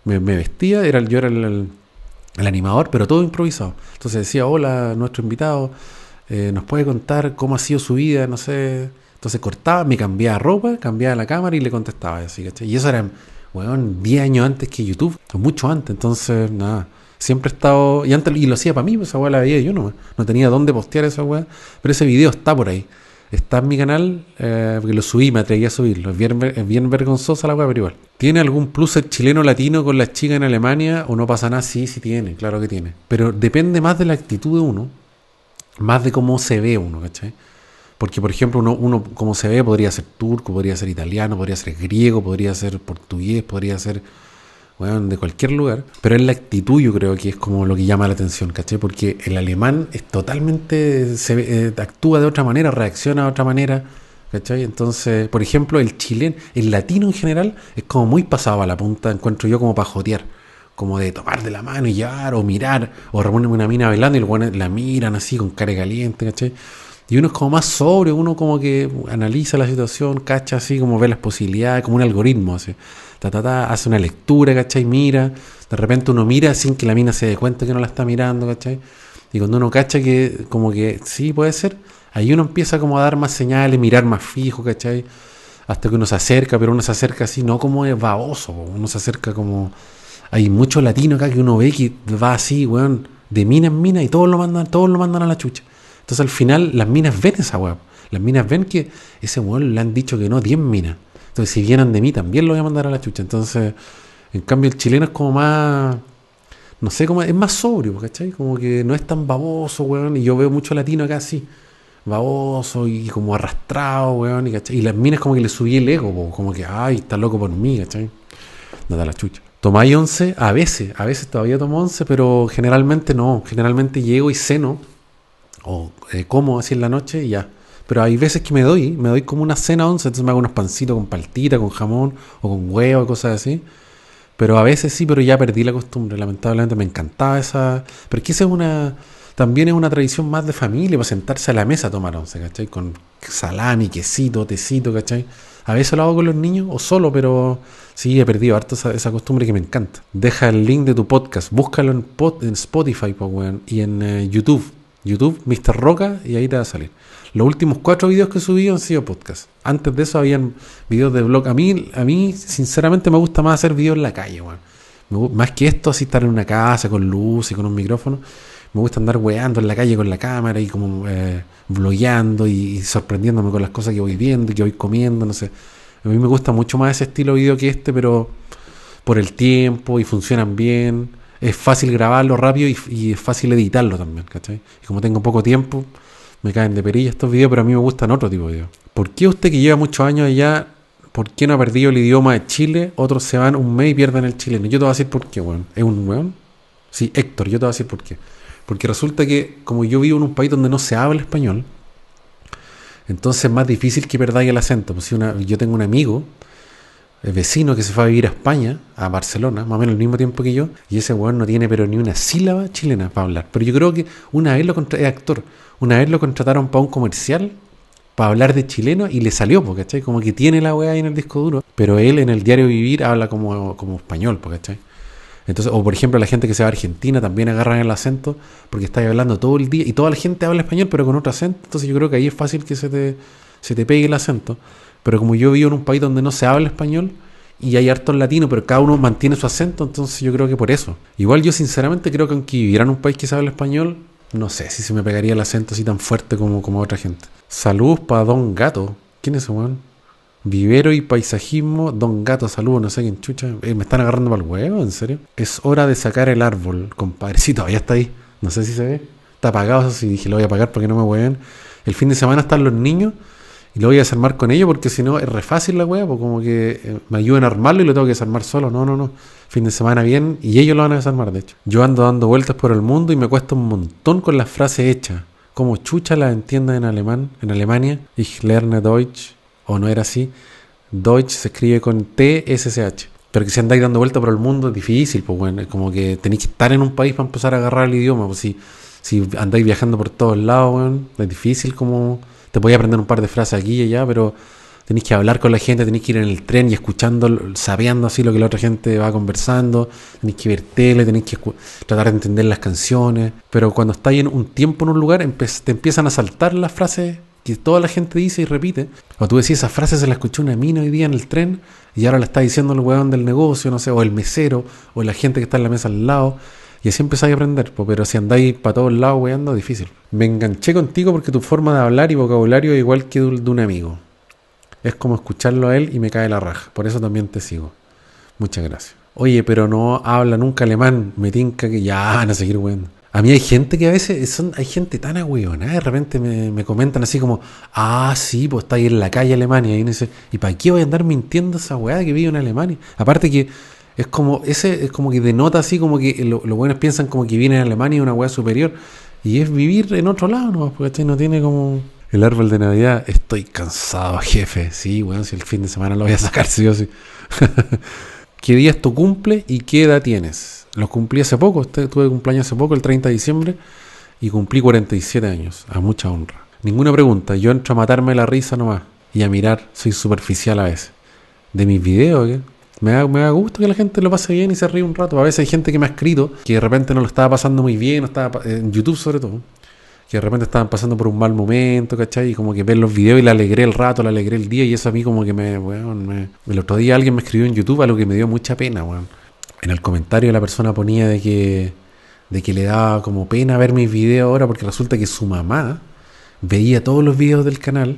Me, vestía, era, yo era el, el, animador, pero todo improvisado. Entonces decía, hola, nuestro invitado, eh, nos puede contar cómo ha sido su vida, no sé. Entonces cortaba, me cambiaba ropa, cambiaba la cámara y le contestaba así, ¿cachai? Y eso era weón, 10 años antes que YouTube, mucho antes, entonces, nada. Siempre he estado. Y antes y lo hacía para mí, pues, esa weá la veía yo no No tenía dónde postear esa weá. Pero ese video está por ahí. Está en mi canal, eh, porque lo subí, me atreví a subirlo. Es bien, vergonzosa la weá, pero igual. ¿Tiene algún plus el chileno latino con la chica en Alemania o no pasa nada? Sí, sí tiene, claro que tiene. Pero depende más de la actitud de uno, más de cómo se ve uno, ¿cachai? Porque, por ejemplo, uno, uno, como se ve, podría ser turco, podría ser italiano, podría ser griego, podría ser portugués, podría ser bueno, de cualquier lugar. Pero es la actitud, yo creo que es como lo que llama la atención, ¿cachai? Porque el alemán es totalmente. Se, eh, actúa de otra manera, reacciona de otra manera, ¿cachai? Entonces, por ejemplo, el chileno, el latino en general, es como muy pasado a la punta, encuentro yo como para como de tomar de la mano y llevar, o mirar, o reponerme una mina bailando y luego la miran así con cara caliente, ¿cachai? Y uno es como más sobre, uno como que analiza la situación, cacha así, como ve las posibilidades, como un algoritmo, hace, ta, ta, hace una lectura, y Mira, de repente uno mira sin que la mina se dé cuenta que no la está mirando, ¿cachai? Y cuando uno cacha que como que sí puede ser, ahí uno empieza como a dar más señales, mirar más fijo, ¿cachai? Hasta que uno se acerca, pero uno se acerca así, no como es baboso, uno se acerca como... Hay mucho latino acá que uno ve que va así, weón, de mina en mina y todos lo mandan, todos lo mandan a la chucha. Entonces al final las minas ven esa weá. Las minas ven que ese weón le han dicho que no 10 minas. Entonces si vienen de mí también lo voy a mandar a la chucha. Entonces, en cambio el chileno es como más... No sé cómo es más sobrio, ¿cachai? Como que no es tan baboso, weón. Y yo veo mucho latino acá así baboso y como arrastrado, weón, y, y las minas como que le subí el ego, como que, ay, está loco por mí, ¿cachai? Nada la chucha. Tomáis 11, a veces, a veces todavía tomo 11, pero generalmente no, generalmente llego y ceno o eh, como así en la noche y ya. Pero hay veces que me doy, me doy como una cena once, entonces me hago unos pancitos con paltita, con jamón o con huevo cosas así. Pero a veces sí, pero ya perdí la costumbre, lamentablemente me encantaba esa... Pero es que es una... También es una tradición más de familia, para pues sentarse a la mesa a tomar once, ¿cachai? Con salami, quesito, tecito, ¿cachai? A veces lo hago con los niños o solo, pero sí, he perdido harto esa, costumbre que me encanta. Deja el link de tu podcast, búscalo en, Spotify y en eh, YouTube YouTube, Mr. Roca, y ahí te va a salir. Los últimos cuatro videos que he subido han sido podcast. Antes de eso habían videos de blog. A mí, a mí sinceramente, me gusta más hacer videos en la calle, weón. Más que esto, así estar en una casa con luz y con un micrófono. Me gusta andar weando en la calle con la cámara y como eh, y, y, sorprendiéndome con las cosas que voy viendo y que voy comiendo, no sé. A mí me gusta mucho más ese estilo de video que este, pero por el tiempo y funcionan bien es fácil grabarlo rápido y, es fácil editarlo también, ¿cachai? Y como tengo poco tiempo, me caen de perilla estos videos, pero a mí me gustan otro tipo de videos. ¿Por qué usted que lleva muchos años allá, por qué no ha perdido el idioma de Chile? Otros se van un mes y pierden el chileno. Yo te voy a decir por qué, weón. ¿Es un weón? Sí, Héctor, yo te voy a decir por qué. Porque resulta que, como yo vivo en un país donde no se habla español, entonces es más difícil que perdáis el acento. Pues si una, yo tengo un amigo eh, vecino que se fue a vivir a España, a Barcelona, más o menos al mismo tiempo que yo, y ese weón no tiene pero ni una sílaba chilena para hablar. Pero yo creo que una vez lo contrataron, actor, una vez lo contrataron para un comercial, para hablar de chileno, y le salió, ¿cachai? Como que tiene la weá ahí en el disco duro, pero él en el diario Vivir habla como, como español, ¿cachai? Entonces, o por ejemplo, la gente que se va a Argentina también agarran el acento porque está ahí hablando todo el día y toda la gente habla español pero con otro acento. Entonces, yo creo que ahí es fácil que se te, se te pegue el acento. Pero como yo vivo en un país donde no se habla español y hay hartos latino pero cada uno mantiene su acento, entonces yo creo que por eso. Igual yo sinceramente creo que aunque viviera en un país que se habla español, no sé si se me pegaría el acento así tan fuerte como, como otra gente. Saludos para Don Gato. ¿Quién es ese weón? Vivero y paisajismo, Don Gato, saludos, no sé quién chucha. Eh, me están agarrando para el huevo, en serio. Es hora de sacar el árbol, compadrecito. ahí está ahí. No sé si se ve. Está apagado, eso sí. Dije, lo voy a apagar porque no me hueven. El fin de semana están los niños y lo voy a desarmar con ellos porque si no es re fácil la wea, pues como que eh, me ayudan a armarlo y lo tengo que desarmar solo. No, no, no. Fin de semana bien y ellos lo van a desarmar, de hecho. Yo ando dando vueltas por el mundo y me cuesta un montón con las frases hechas. Como chucha la entienda en alemán, en Alemania. Ich lerne Deutsch, o no era así. Deutsch se escribe con T-S-C-H. Pero que si andáis dando vueltas por el mundo es difícil, pues bueno, es como que tenéis que estar en un país para empezar a agarrar el idioma. Pues si, si andáis viajando por todos lados, bueno, es difícil como te a aprender un par de frases aquí y allá, pero tenéis que hablar con la gente, tenéis que ir en el tren y escuchando, sabiendo así lo que la otra gente va conversando, tenéis que ver tele, tenéis que tratar de entender las canciones, pero cuando estás en un tiempo en un lugar te empiezan a saltar las frases que toda la gente dice y repite. O tú decís, esa frase se la escuchó una mina hoy día en el tren y ahora la está diciendo el weón del negocio, no sé, o el mesero, o la gente que está en la mesa al lado. Y así empezáis a aprender, pero si andáis para todos lados weando, difícil. Me enganché contigo porque tu forma de hablar y vocabulario es igual que de un amigo. Es como escucharlo a él y me cae la raja. Por eso también te sigo. Muchas gracias. Oye, pero no habla nunca alemán. Me tinca que ya van a seguir weando. A mí hay gente que a veces son, hay gente tan weyona, de repente me, comentan así como, ah, sí, pues está ahí en la calle Alemania. Y dice, ¿y para qué voy a andar mintiendo esa weá que vive en Alemania? Aparte que es como, ese, es como que denota así, como que los buenos piensan como que viene a Alemania una hueá superior. Y es vivir en otro lado, ¿no? Porque este no tiene como. El árbol de Navidad, estoy cansado, jefe. Sí, bueno, si el fin de semana lo voy a sacar, sí o sí. [laughs] ¿Qué día es tu cumple y qué edad tienes? Los cumplí hace poco, este, tuve cumpleaños hace poco, el 30 de diciembre, y cumplí 47 años, a mucha honra. Ninguna pregunta, yo entro a matarme la risa nomás y a mirar, soy superficial a veces. De mis videos, ¿qué? ¿eh? Me da, gusto que la gente lo pase bien y se ríe un rato. A veces hay gente que me ha escrito que de repente no lo estaba pasando muy bien, no estaba, en YouTube sobre todo, que de repente estaban pasando por un mal momento, ¿cachai? Y como que ver los videos y le alegré el rato, le alegré el día y eso a mí como que me, El otro día alguien me escribió en YouTube algo que me dio mucha pena, weón. En el comentario la persona ponía de que, de que le daba como pena ver mis videos ahora porque resulta que su mamá veía todos los videos del canal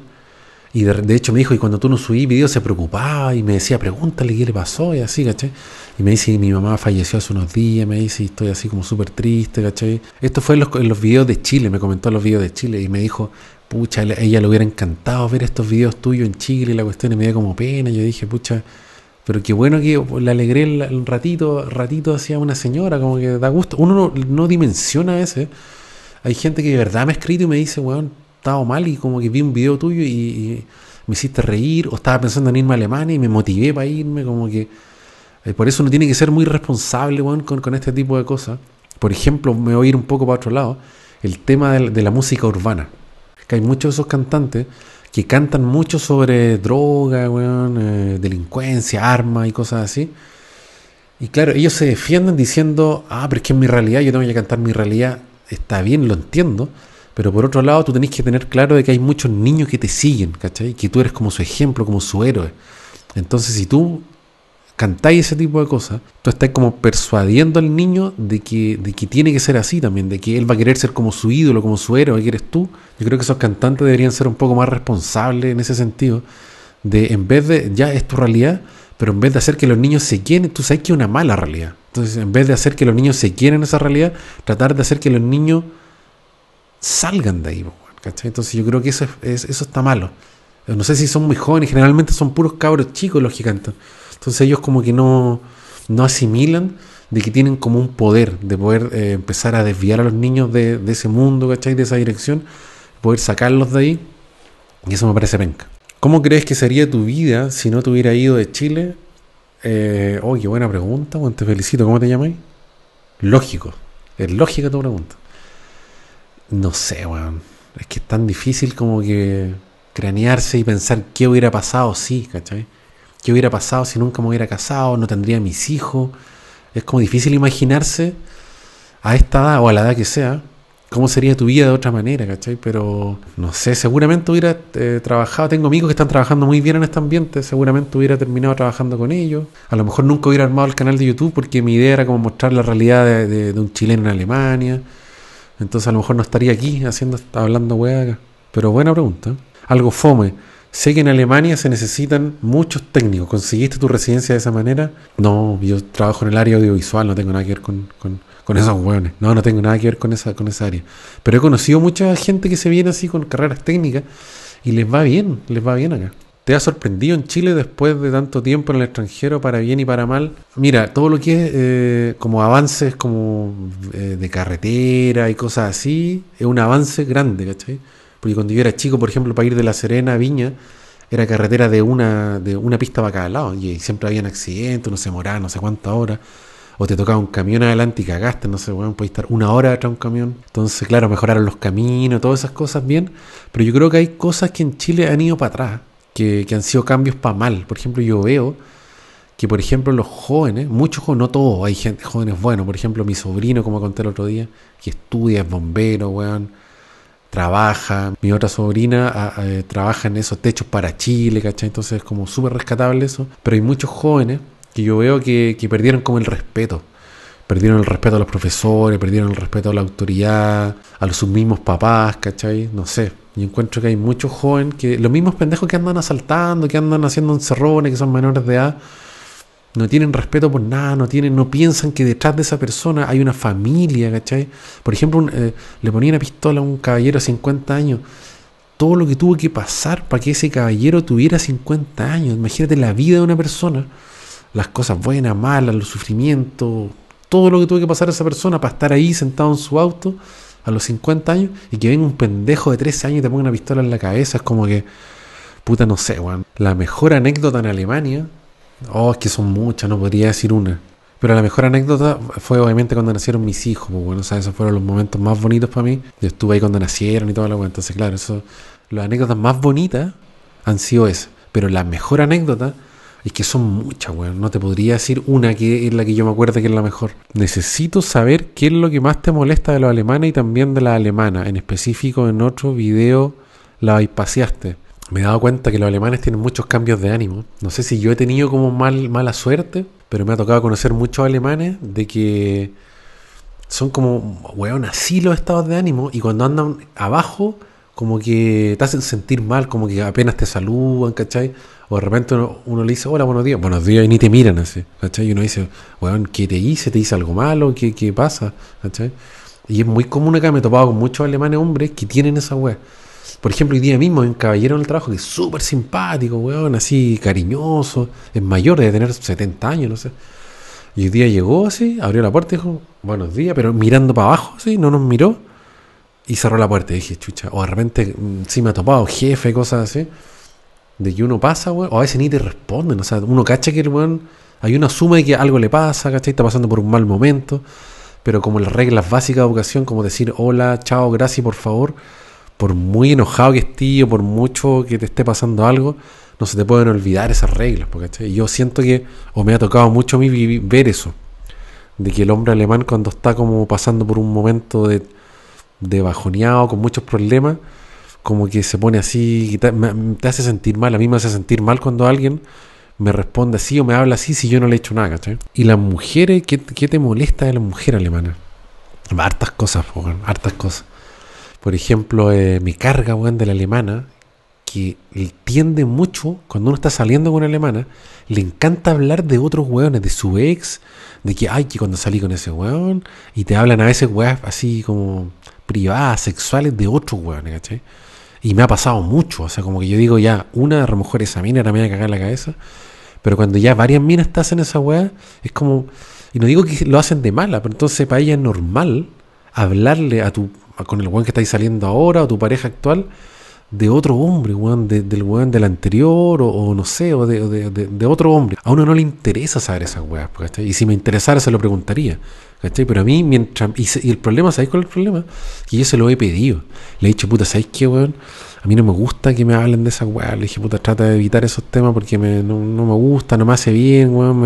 y de, hecho me dijo, y cuando tú no subí videos se preocupaba y me decía, pregúntale qué le pasó y así, ¿caché? Y me dice, mi mamá falleció hace unos días, me dice, estoy así como súper triste, ¿caché? Esto fue en los, videos de Chile, me comentó los videos de Chile y me dijo, pucha, ella le hubiera encantado ver estos videos tuyos en Chile y la cuestión y me dio como pena. Yo dije, pucha, pero qué bueno que le alegré un ratito, ratito hacía una señora, como que da gusto. Uno no, dimensiona ese Hay gente que de verdad me ha escrito y me dice, weón, mal y como que vi un video tuyo y, me hiciste reír, o estaba pensando en irme a Alemania y me motivé para irme, como que... Eh, por eso uno tiene que ser muy responsable, con, este tipo de cosas. Por ejemplo, me voy a ir un poco para otro lado, el tema de, la música urbana. Que hay muchos de esos cantantes que cantan mucho sobre droga, eh, delincuencia, armas y cosas así. Y claro, ellos se defienden diciendo, ah, pero es que es mi realidad, yo tengo que cantar mi realidad. Está bien, lo entiendo, pero por otro lado, tú tenés que tener claro de que hay muchos niños que te siguen, ¿cachai? Que tú eres como su ejemplo, como su héroe. Entonces, si tú cantáis ese tipo de cosas, tú estás como persuadiendo al niño de que, de que tiene que ser así también, de que él va a querer ser como su ídolo, como su héroe, que eres tú. Yo creo que esos cantantes deberían ser un poco más responsables en ese sentido, de en vez de, ya es tu realidad, pero en vez de hacer que los niños se quieren, tú sabes que es una mala realidad. Entonces, en vez de hacer que los niños se quieren esa realidad, tratar de hacer que los niños salgan de ahí, ¿cachai? Entonces yo creo que eso, es, eso está malo. Eh, no sé si son muy jóvenes, generalmente son puros cabros chicos los gigantes, Entonces ellos como que no, no asimilan de que tienen como un poder de poder eh, empezar a desviar a los niños de, ese mundo, ¿cachai? De esa dirección, poder sacarlos de ahí. Y eso me parece penca. ¿Cómo crees que sería tu vida si no te hubiera ido de Chile? Eh, oh, qué buena pregunta, te felicito. ¿Cómo te ahí? Lógico. Es lógica tu pregunta. No sé, weón. Es que es tan difícil como que cranearse y pensar qué hubiera pasado, sí, ¿cachai? ¿Qué hubiera pasado si nunca me hubiera casado? ¿No tendría mis hijos? Es como difícil imaginarse a esta edad o a la edad que sea, cómo sería tu vida de otra manera, ¿cachai? Pero no sé, seguramente hubiera eh, trabajado, tengo amigos que están trabajando muy bien en este ambiente, seguramente hubiera terminado trabajando con ellos, a lo mejor nunca hubiera armado el canal de YouTube porque mi idea era como mostrar la realidad de un chileno en Alemania, entonces a lo mejor no estaría aquí haciendo, hablando hueá acá. Pero buena pregunta. Algo fome. Sé que en Alemania se necesitan muchos técnicos. ¿Conseguiste tu residencia de esa manera? No, yo trabajo en el área audiovisual, no tengo nada que ver con, con esos hueones. No, no tengo nada que ver con esa, con esa área. Pero he conocido mucha gente que se viene así con carreras técnicas y les va bien, les va bien acá. ¿Te ha sorprendido en Chile después de tanto tiempo en el extranjero, para bien y para mal? Mira, todo lo que es eh, como avances como eh, de carretera y cosas así, es un avance grande, ¿cachai? Porque cuando yo era chico, por ejemplo, para ir de La Serena a Viña, era carretera de una, de una pista para cada lado, y siempre habían accidentes, no se moraba, no sé cuántas horas o te tocaba un camión adelante y cagaste, no sé, bueno, estar una hora atrás de un camión. Entonces, claro, mejoraron los caminos, todas esas cosas bien, pero yo creo que hay cosas que en Chile han ido para atrás que, han sido cambios para mal. Por ejemplo, yo veo que, por ejemplo, los jóvenes, muchos jóvenes, no todos, hay gente, jóvenes buenos, por ejemplo, mi sobrino, como conté el otro día, que estudia, es bombero, weón, trabaja, mi otra sobrina eh, trabaja en esos techos para Chile, ¿cachai? Entonces es como súper rescatable eso, pero hay muchos jóvenes que yo veo que, que perdieron como el respeto. Perdieron el respeto a los profesores, perdieron el respeto a la autoridad, a sus mismos papás, ¿cachai? No sé. Yo encuentro que hay muchos jóvenes que, los mismos pendejos que andan asaltando, que andan haciendo encerrones, que son menores de edad, no tienen respeto por nada, no tienen, no piensan que detrás de esa persona hay una familia, ¿cachai? Por ejemplo, eh, le ponía una pistola a un caballero de 50 años. Todo lo que tuvo que pasar para que ese caballero tuviera 50 años. Imagínate la vida de una persona. Las cosas buenas, malas, los sufrimientos, todo lo que tuvo que pasar a esa persona para estar ahí sentado en su auto a los 50 años y que venga un pendejo de 13 años y te ponga una pistola en la cabeza. Es como que, puta, no sé, weón. La mejor anécdota en Alemania, oh, es que son muchas, no podría decir una. Pero la mejor anécdota fue obviamente cuando nacieron mis hijos, pues bueno, o sea, esos fueron los momentos más bonitos para mí. Yo estuve ahí cuando nacieron y todo lo weón. Entonces, claro, eso, las anécdotas más bonitas han sido esas. Pero la mejor anécdota es que son muchas, weón. No te podría decir una que es la que yo me acuerdo que es la mejor. Necesito saber qué es lo que más te molesta de los alemanes y también de la alemana. En específico, en otro video la espaciaste. Me he dado cuenta que los alemanes tienen muchos cambios de ánimo. No sé si yo he tenido como mal, mala suerte, pero me ha tocado conocer muchos alemanes de que son como, weón, así los estados de ánimo y cuando andan abajo, como que te hacen sentir mal, como que apenas te saludan, ¿cachai? O de repente uno, le dice, hola, buenos días, buenos días, y ni te miran así, ¿cachai? Y uno dice, weón, ¿qué te hice? ¿Te hice algo malo? ¿Qué, qué pasa? ¿Cachai? Y es muy común acá, me he topado con muchos alemanes hombres que tienen esa web Por ejemplo, hoy día mismo en caballero en el trabajo que es súper simpático, weón, así cariñoso, es mayor, debe tener 70 años, no sé. Y hoy día llegó así, abrió la puerta y dijo, buenos días, pero mirando para abajo, así, no nos miró y cerró la puerta. Y dije, chucha, o de repente mm, sí me ha topado, jefe, cosas así de que uno pasa, o a veces ni te responden, o sea, uno cacha que, weón, hay una suma de que algo le pasa, ¿cachai? Está pasando por un mal momento, pero como las reglas básicas de educación, como decir hola, chao, gracias, por favor, por muy enojado que esté o por mucho que te esté pasando algo, no se te pueden olvidar esas reglas, porque yo siento que, o me ha tocado mucho a mí ver eso, de que el hombre alemán cuando está como pasando por un momento de, de bajoneado, con muchos problemas, como que se pone así, te, hace sentir mal, a mí me hace sentir mal cuando alguien me responde así o me habla así si yo no le he hecho nada, ¿cachai? Y las mujeres, ¿qué, te molesta de la mujer alemana? Hartas cosas, hartas cosas. Por ejemplo, eh, mi carga, weón, de la alemana, que entiende mucho, cuando uno está saliendo con una alemana, le encanta hablar de otros weones, de su ex, de que, ay, que cuando salí con ese weón, y te hablan a veces weón, así como privadas, sexuales, de otros weones, ¿cachai? Y me ha pasado mucho, o sea, como que yo digo ya, una, a lo mejor esa mina era me a cagar la cabeza, pero cuando ya varias minas estás en esa weá, es como, y no digo que lo hacen de mala, pero entonces para ella es normal hablarle a tu, con el weón que estáis saliendo ahora, o tu pareja actual, de otro hombre, weón, de, del weón del anterior, o, no sé, o de, de, de, otro hombre. A uno no le interesa saber esas weas, pues, y si me interesara se lo preguntaría. ¿Cachai? Pero a mí, mientras. Y, el problema, ¿sabéis cuál es el problema? Que yo se lo he pedido. Le he dicho, puta, ¿sabéis qué, weón? A mí no me gusta que me hablen de esa weá. Le dije, puta, trata de evitar esos temas porque me, no, me gusta, no me hace bien, weón.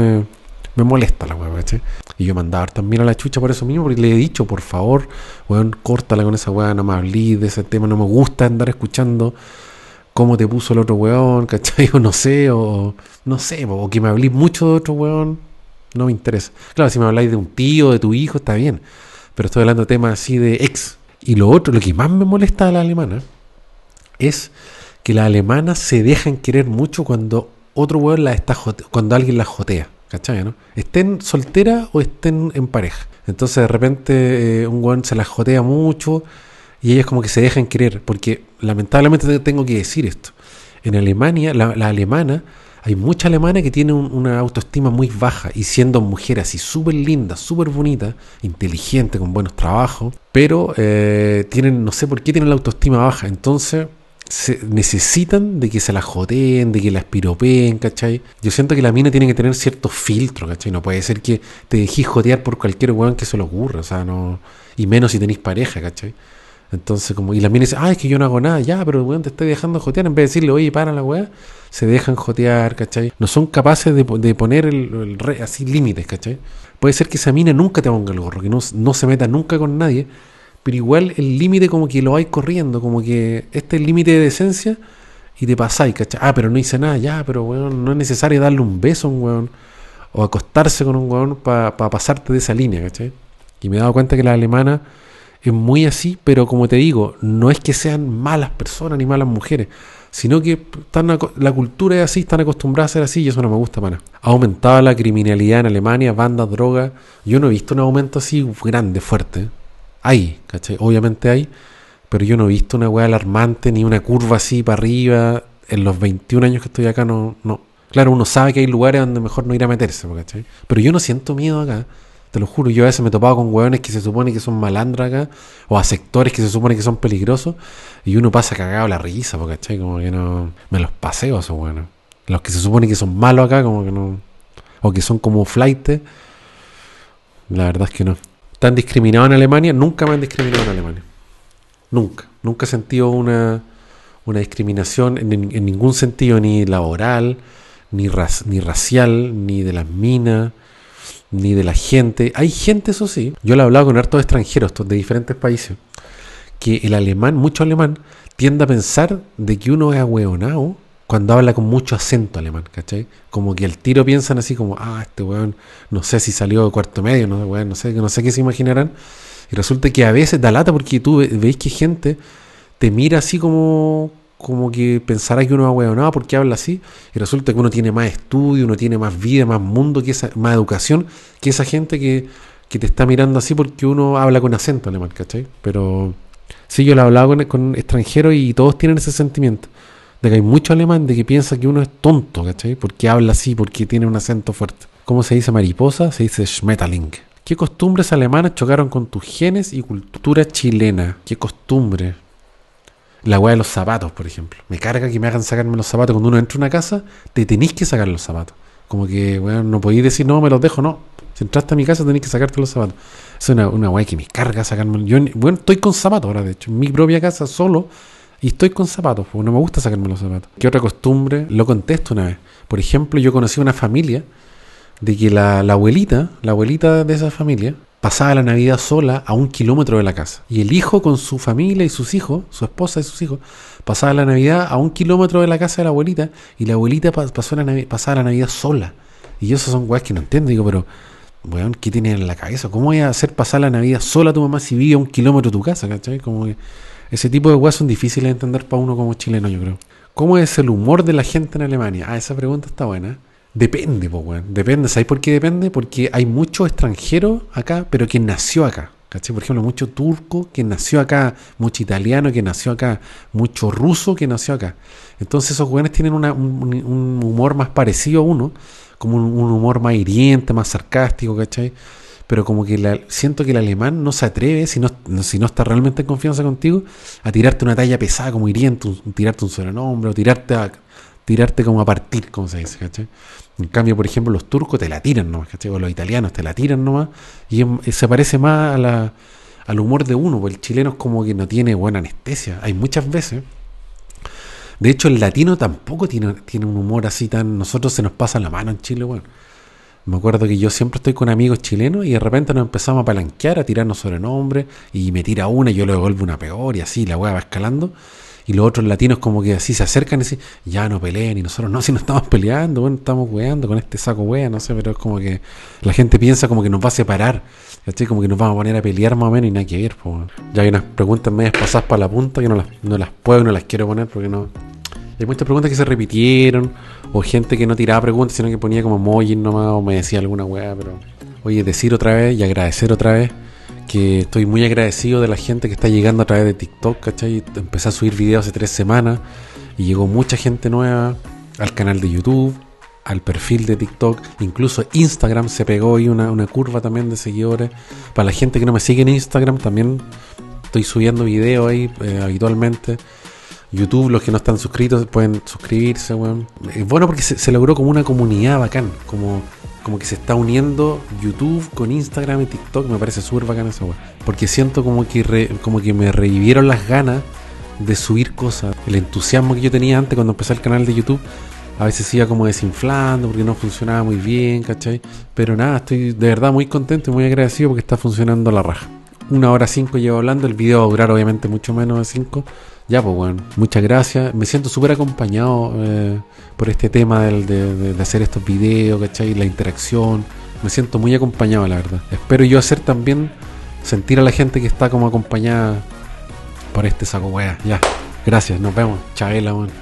Me, molesta la weá, ¿cachai? Y yo mandaba también a la chucha por eso mismo, porque le he dicho, por favor, weón, córtala con esa weá, no me hablís de ese tema, no me gusta andar escuchando cómo te puso el otro weón, [laughs] ¿cachai? O no sé, o no sé, o que me hablís mucho de otro weón no me interesa. Claro, si me habláis de un tío, de tu hijo, está bien. Pero estoy hablando de temas así de ex. Y lo otro, lo que más me molesta a la alemana es que la alemana se dejan querer mucho cuando otro weón la está cuando alguien la jotea. ¿Cachai? ¿no? Estén soltera o estén en pareja. Entonces de repente eh, un weón se la jotea mucho y ellas como que se dejan querer. Porque lamentablemente tengo que decir esto. En Alemania, la, la alemana hay mucha alemana que tiene una autoestima muy baja y siendo mujer así súper linda, súper bonita, inteligente, con buenos trabajos, pero eh, tienen, no sé por qué tienen la autoestima baja. Entonces necesitan de que se la joden, de que la espiropeen, ¿cachai? Yo siento que la mina tiene que tener cierto filtro, ¿cachai? No puede ser que te dejes jodear por cualquier weón que se le ocurra, o sea, no. Y menos si tenéis pareja, ¿cachai? Entonces, como, y las minas dicen, ah, es que yo no hago nada, ya, pero weón, te estoy dejando jotear. En vez de decirle, oye, para la weá, se dejan jotear, ¿cachai? No son capaces de, de poner el, así límites, ¿cachai? Puede ser que esa mina nunca te ponga el gorro, que no, no se meta nunca con nadie, pero igual el límite como que lo vais corriendo, como que este es el límite de decencia y te pasáis, ¿cachai? Ah, pero no hice nada, ya, pero weón, no es necesario darle un beso a un weón o acostarse con un weón para pasarte de esa línea, ¿cachai? Y me he dado cuenta que la alemana es muy así, pero como te digo, no es que sean malas personas ni malas mujeres, sino que están, la cultura es así, están acostumbradas a ser así y eso no me gusta para Ha aumentado la criminalidad en Alemania, bandas, drogas. Yo no he visto un aumento así grande, fuerte. Hay, ¿cachai? Obviamente hay, pero yo no he visto una weá alarmante ni una curva así para arriba. En los 21 años que estoy acá no, no. Claro, uno sabe que hay lugares donde mejor no ir a meterse, ¿cachai? Pero yo no siento miedo acá. Te lo juro, yo a veces me he topado con hueones que se supone que son malandras acá, o a sectores que se supone que son peligrosos, y uno pasa cagado la risa, porque, ¿cachai? Como que no. Me los paseo a esos hueones. Los que se supone que son malos acá, como que no. O que son como flightes. La verdad es que no. ¿Tan discriminado en Alemania? Nunca me han discriminado en Alemania. Nunca. Nunca he sentido una, una discriminación en, ningún sentido, ni laboral, ni, ni racial, ni de las minas, ni de la gente. Hay gente, eso sí, yo le he hablado con hartos extranjeros de diferentes países, que el alemán, mucho alemán, tiende a pensar de que uno es ahueonado cuando habla con mucho acento alemán, ¿cachai? Como que al tiro piensan así como, ah, este weón, no sé si salió de cuarto medio, no, weón, no sé, no sé qué se imaginarán. Y resulta que a veces da lata porque tú veis que gente te mira así como como que pensará que uno es nada porque habla así, y resulta que uno tiene más estudio, uno tiene más vida, más mundo, que esa, más educación que esa gente que, te está mirando así porque uno habla con acento alemán, ¿cachai? Pero si yo lo he hablado con, extranjeros y todos tienen ese sentimiento de que hay mucho alemán de que piensa que uno es tonto, ¿cachai? Porque habla así, porque tiene un acento fuerte. ¿Cómo se dice mariposa? Se dice Schmetterling. ¿Qué costumbres alemanas chocaron con tus genes y cultura chilena? ¿Qué costumbre? La weá de los zapatos, por ejemplo. Me carga que me hagan sacarme los zapatos. Cuando uno entra a una casa, te tenéis que sacar los zapatos. Como que, bueno, no podéis decir, no, me los dejo, no. Si entraste a mi casa, tenéis que sacarte los zapatos. Es una, una weá que me carga sacarme. Yo, bueno, estoy con zapatos ahora, de hecho. En mi propia casa, solo. Y estoy con zapatos, porque no me gusta sacarme los zapatos. ¿Qué otra costumbre? Lo contesto una vez. Por ejemplo, yo conocí una familia de que la, la abuelita, la abuelita de esa familia, pasaba la Navidad sola a un kilómetro de la casa. Y el hijo con su familia y sus hijos, su esposa y sus hijos, pasaba la Navidad a un kilómetro de la casa de la abuelita y la abuelita pasaba la Navidad sola. Y esos son weas que no entiendo. Digo, pero, weón, ¿qué tienen en la cabeza? ¿Cómo voy a hacer pasar la Navidad sola a tu mamá si vive a un kilómetro de tu casa? Como ese tipo de weas son difíciles de entender para uno como chileno, yo creo. ¿Cómo es el humor de la gente en Alemania? Ah, esa pregunta está buena. Depende, pues, Depende. Sabes por qué depende? Porque hay muchos extranjeros acá, pero quien nació acá. ¿Cachai? Por ejemplo, mucho turco que nació acá, mucho italiano que nació acá, mucho ruso que nació acá. Entonces esos jóvenes tienen un, humor más parecido a uno, como un, humor más hiriente, más sarcástico, ¿cachai? Pero como que la, siento que el alemán no se atreve, si no, si no está realmente en confianza contigo, a tirarte una talla pesada como hiriente, tirarte un sobrenombre, o tirarte a tirarte como a partir, como se dice, ¿cachai? En cambio, por ejemplo, los turcos te la tiran nomás, ¿cachai? O los italianos te la tiran nomás y eh, se parece más a la, al humor de uno, porque el chileno es como que no tiene buena anestesia. Hay muchas veces. De hecho, el latino tampoco tiene, tiene un humor así tan... Nosotros se nos pasa la mano en Chile, bueno. Me acuerdo que yo siempre estoy con amigos chilenos y de repente nos empezamos a palanquear, a tirarnos sobrenombres y me tira una y yo le devuelvo una peor y así la weá va escalando y los otros latinos como que así se acercan y dicen, ya no peleen, y nosotros no, [laughs] si no estamos peleando, bueno, estamos weando con este saco wea, no sé, pero es como que la gente piensa como que nos va a separar, así Como que nos vamos a poner a pelear más o menos y nada que ver, pues Ya hay unas preguntas medias pasadas para la punta que no las, no las puedo, no las quiero poner porque no... Hay muchas preguntas que se repitieron, o gente que no tiraba preguntas, sino que ponía como emojis nomás, o me decía alguna wea pero... Oye, decir otra vez y agradecer otra vez estoy muy agradecido de la gente que está llegando a través de TikTok, ¿cachai? Empecé a subir videos hace tres semanas y llegó mucha gente nueva al canal de YouTube, al perfil de TikTok, incluso Instagram se pegó y una, curva también de seguidores. Para la gente que no me sigue en Instagram, también estoy subiendo videos ahí eh, habitualmente. YouTube, los que no están suscritos pueden suscribirse, Bueno. porque se, se logró como una comunidad bacán, como como que se está uniendo YouTube con Instagram y TikTok. Me parece súper bacana esa web. Porque siento como que, como que me revivieron las ganas de subir cosas. El entusiasmo que yo tenía antes cuando empecé el canal de YouTube. A veces iba como desinflando porque no funcionaba muy bien, ¿cachai? Pero nada, estoy de verdad muy contento y muy agradecido porque está funcionando la raja. Una hora cinco llevo hablando, el video va a durar obviamente mucho menos de cinco. Ya, pues bueno, muchas gracias. Me siento súper acompañado eh, por este tema de, hacer estos videos, ¿cachai? La interacción. Me siento muy acompañado, la verdad. Espero yo hacer también sentir a la gente que está como acompañada por este saco wea. Ya, gracias, nos vemos. Chaela, bueno.